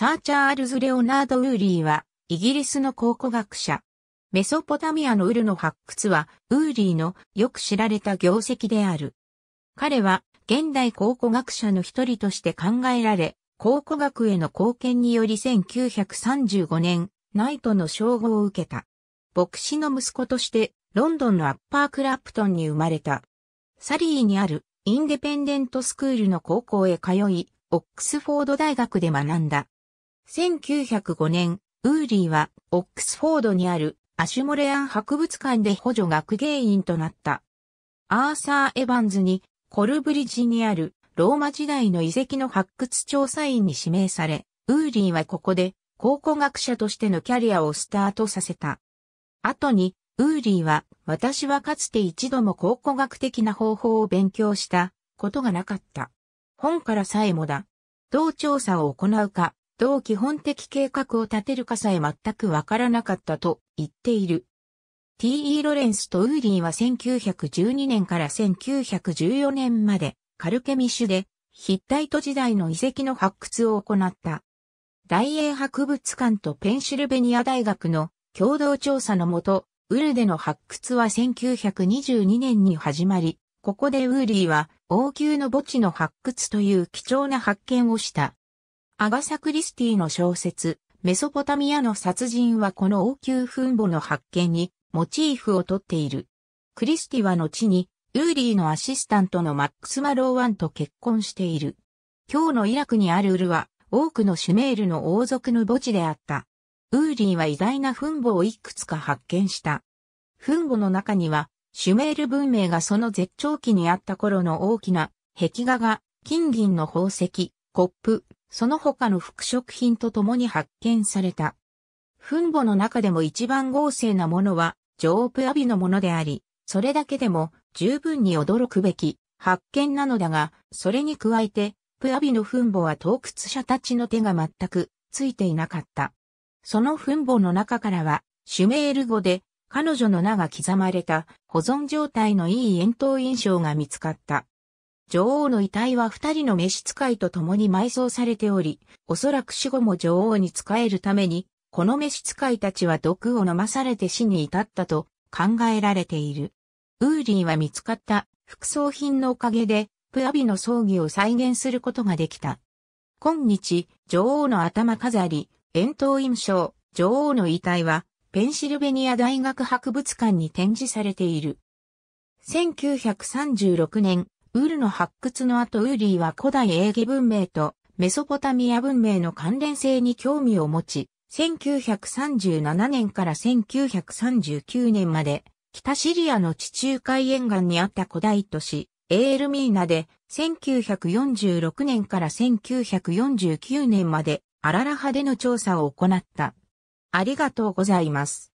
サーチャールズ・レオナード・ウーリーは、イギリスの考古学者。メソポタミアのウルの発掘は、ウーリーのよく知られた業績である。彼は、現代考古学者の一人として考えられ、考古学への貢献により1935年、ナイトの称号を受けた。牧師の息子として、ロンドンのアッパークラプトンに生まれた。サリーにある、インデペンデントスクールの高校へ通い、オックスフォード大学で学んだ。1905年、ウーリーはオックスフォードにあるアシュモレアン博物館で補助学芸員となった。アーサー・エヴァンズにコルブリッジにあるローマ時代の遺跡の発掘調査員に指名され、ウーリーはここで考古学者としてのキャリアをスタートさせた。後に、ウーリーは、私はかつて一度も考古学的な方法を勉強したことがなかった。本からさえもだ。どう調査を行うか、どう基本的計画を立てるかさえ全くわからなかったと言っている。T.E. ロレンスとウーリーは1912年から1914年までカルケミシュでヒッタイト時代の遺跡の発掘を行った。大英博物館とペンシルベニア大学の共同調査のもと、ウルデの発掘は1922年に始まり、ここでウーリーは王宮の墓地の発掘という貴重な発見をした。アガサ・クリスティの小説、メソポタミアの殺人はこの王宮墳墓の発見にモチーフをとっている。クリスティは後に、ウーリーのアシスタントのマックス・マローワンと結婚している。今日のイラクにあるウルは、多くのシュメールの王族の墓地であった。ウーリーは偉大な墳墓をいくつか発見した。墳墓の中には、シュメール文明がその絶頂期にあった頃の大きな壁画が、金銀の宝石、コップ、その他の服飾品と共に発見された。墳墓の中でも一番豪勢なものは、ジョープアビのものであり、それだけでも十分に驚くべき発見なのだが、それに加えて、プアビの墳墓は洞窟者たちの手が全くついていなかった。その墳墓の中からは、シュメール語で彼女の名が刻まれた保存状態のいい円筒印象が見つかった。女王の遺体は二人の召使いと共に埋葬されており、おそらく死後も女王に仕えるために、この召使いたちは毒を飲まされて死に至ったと考えられている。ウーリーは見つかった副葬品のおかげで、プアビの葬儀を再現することができた。今日、女王の頭飾り、円筒印象、女王の遺体は、ペンシルベニア大学博物館に展示されている。1936年、ウールの発掘の後ウーリーは古代エーゲ文明とメソポタミア文明の関連性に興味を持ち、1937年から1939年まで、北シリアの地中海沿岸にあった古代都市、エールミーナで、1946年から1949年まで、アララ派での調査を行った。ありがとうございます。